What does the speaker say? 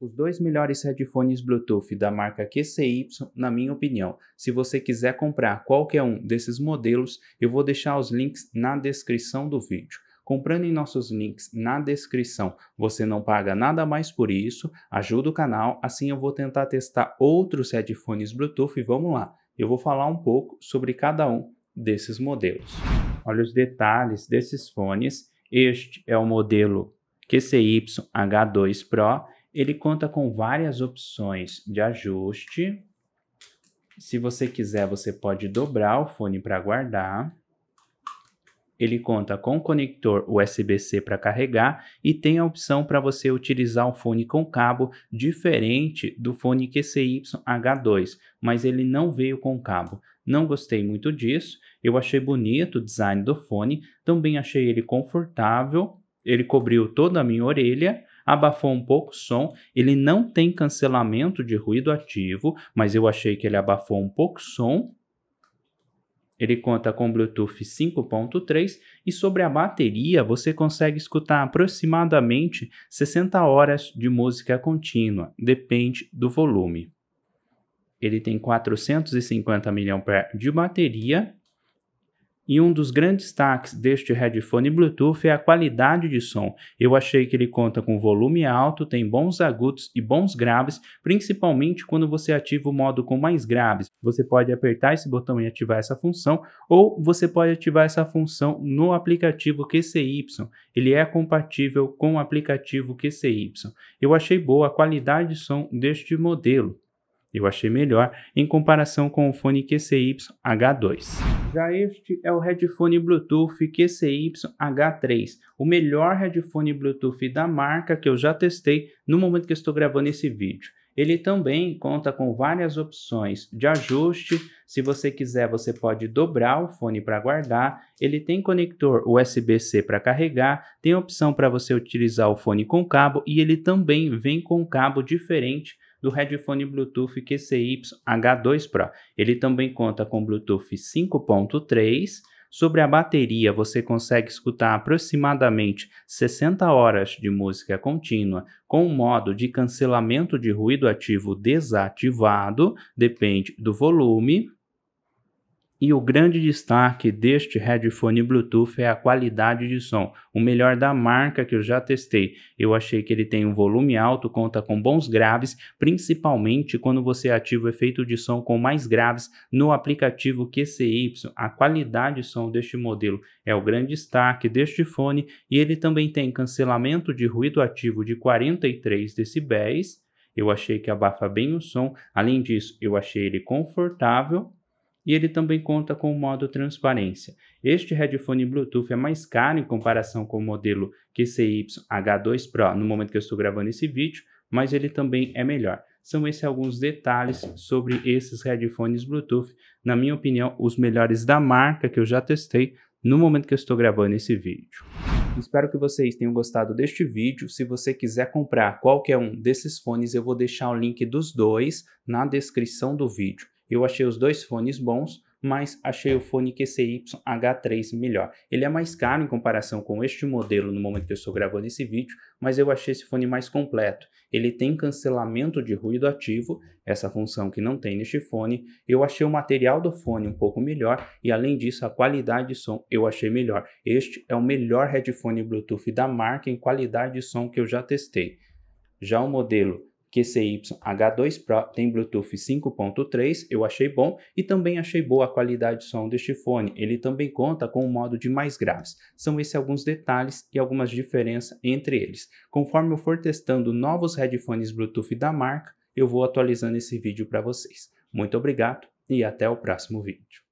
Os dois melhores headphones Bluetooth da marca QCY, na minha opinião. Se você quiser comprar qualquer um desses modelos, eu vou deixar os links na descrição do vídeo. Comprando em nossos links na descrição, você não paga nada mais por isso, ajuda o canal, assim eu vou tentar testar outros headphones Bluetooth e vamos lá. Eu vou falar um pouco sobre cada um desses modelos. Olha os detalhes desses fones. Este é o modelo QCY H2 Pro ele conta com várias opções de ajuste. Se você quiser, você pode dobrar o fone para guardar. Ele conta com conector USB-C para carregar e tem a opção para você utilizar o fone com cabo, diferente do fone QCY-H2, mas ele não veio com cabo. Não gostei muito disso, eu achei bonito o design do fone, também achei ele confortável, ele cobriu toda a minha orelha abafou um pouco o som, ele não tem cancelamento de ruído ativo, mas eu achei que ele abafou um pouco o som. Ele conta com Bluetooth 5.3 e sobre a bateria você consegue escutar aproximadamente 60 horas de música contínua, depende do volume. Ele tem 450 mAh de bateria e um dos grandes destaques deste headphone Bluetooth é a qualidade de som. Eu achei que ele conta com volume alto, tem bons agudos e bons graves, principalmente quando você ativa o modo com mais graves. Você pode apertar esse botão e ativar essa função, ou você pode ativar essa função no aplicativo QCY. Ele é compatível com o aplicativo QCY. Eu achei boa a qualidade de som deste modelo. Eu achei melhor em comparação com o fone QCY H2. Já este é o headphone Bluetooth QCY H3, o melhor headphone Bluetooth da marca que eu já testei no momento que estou gravando esse vídeo. Ele também conta com várias opções de ajuste. Se você quiser, você pode dobrar o fone para guardar. Ele tem conector USB-C para carregar, tem opção para você utilizar o fone com cabo e ele também vem com cabo diferente do headphone Bluetooth QCY H2 Pro. Ele também conta com Bluetooth 5.3. Sobre a bateria, você consegue escutar aproximadamente 60 horas de música contínua com o modo de cancelamento de ruído ativo desativado, depende do volume, e o grande destaque deste headphone Bluetooth é a qualidade de som, o melhor da marca que eu já testei. Eu achei que ele tem um volume alto, conta com bons graves, principalmente quando você ativa o efeito de som com mais graves no aplicativo QCY. A qualidade de som deste modelo é o grande destaque deste fone e ele também tem cancelamento de ruído ativo de 43 decibéis. Eu achei que abafa bem o som. Além disso, eu achei ele confortável e ele também conta com o modo transparência. Este headphone Bluetooth é mais caro em comparação com o modelo QCY H2 Pro no momento que eu estou gravando esse vídeo, mas ele também é melhor. São esses alguns detalhes sobre esses headphones Bluetooth, na minha opinião, os melhores da marca que eu já testei no momento que eu estou gravando esse vídeo. Espero que vocês tenham gostado deste vídeo. Se você quiser comprar qualquer um desses fones, eu vou deixar o link dos dois na descrição do vídeo. Eu achei os dois fones bons, mas achei o fone QCY H3 melhor. Ele é mais caro em comparação com este modelo no momento que eu estou gravando esse vídeo, mas eu achei esse fone mais completo. Ele tem cancelamento de ruído ativo, essa função que não tem neste fone. Eu achei o material do fone um pouco melhor e além disso a qualidade de som eu achei melhor. Este é o melhor headphone Bluetooth da marca em qualidade de som que eu já testei. Já o modelo QCY-H2 Pro tem Bluetooth 5.3, eu achei bom e também achei boa a qualidade de som deste fone. Ele também conta com um modo de mais graves. São esses alguns detalhes e algumas diferenças entre eles. Conforme eu for testando novos headphones Bluetooth da marca, eu vou atualizando esse vídeo para vocês. Muito obrigado e até o próximo vídeo.